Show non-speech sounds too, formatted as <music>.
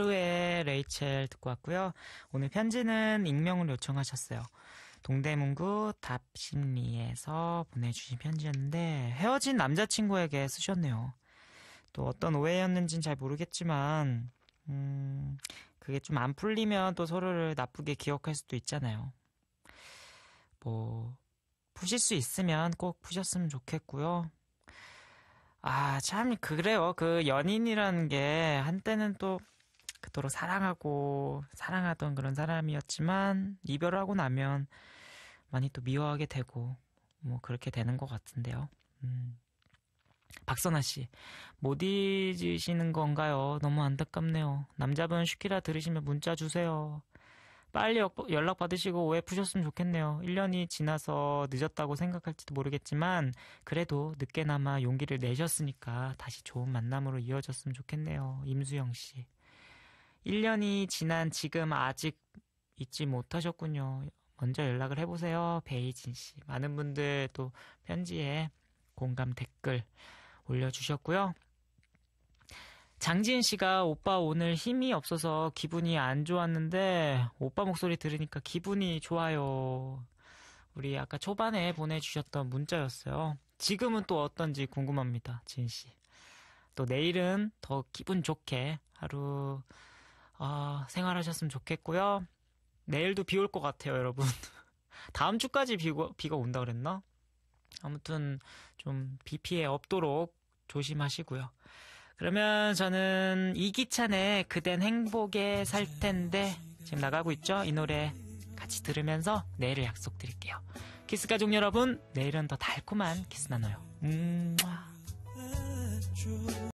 하루의 레이첼 듣고 왔고요. 오늘 편지는 익명을 요청하셨어요. 동대문구 답심리에서 보내주신 편지였는데 헤어진 남자친구에게 쓰셨네요. 또 어떤 오해였는지는 잘 모르겠지만 음, 그게 좀 안 풀리면 또 서로를 나쁘게 기억할 수도 있잖아요. 뭐 푸실 수 있으면 꼭 푸셨으면 좋겠고요. 아, 참, 그래요. 그 연인이라는 게 한때는 또 그토록 사랑하고 사랑하던 그런 사람이었지만 이별하고 나면 많이 또 미워하게 되고 뭐 그렇게 되는 것 같은데요. 음. 박선아 씨, 못 잊으시는 건가요? 너무 안타깝네요. 남자분 슈키라 들으시면 문자 주세요. 빨리 연락 받으시고 오해 푸셨으면 좋겠네요. 1년이 지나서 늦었다고 생각할지도 모르겠지만 그래도 늦게나마 용기를 내셨으니까 다시 좋은 만남으로 이어졌으면 좋겠네요. 임수영 씨. 1년이 지난 지금 아직 잊지 못하셨군요. 먼저 연락을 해보세요. 베이진 씨. 많은 분들 또 편지에 공감 댓글 올려주셨고요. 장진 씨가 오빠 오늘 힘이 없어서 기분이 안 좋았는데 오빠 목소리 들으니까 기분이 좋아요. 우리 아까 초반에 보내주셨던 문자였어요. 지금은 또 어떤지 궁금합니다. 진 씨. 또 내일은 더 기분 좋게 하루 아, 생활하셨으면 좋겠고요. 내일도 비 올 것 같아요, 여러분. <laughs> 다음 주까지 비고, 비가 온다 그랬나? 아무튼 좀 비 피해 없도록 조심하시고요. 그러면 저는 이기찬의 그댄 행복에 살 텐데 지금 나가고 있죠? 이 노래 같이 들으면서 내일을 약속드릴게요. 키스 가족 여러분, 내일은 더 달콤한 키스 나눠요. 음.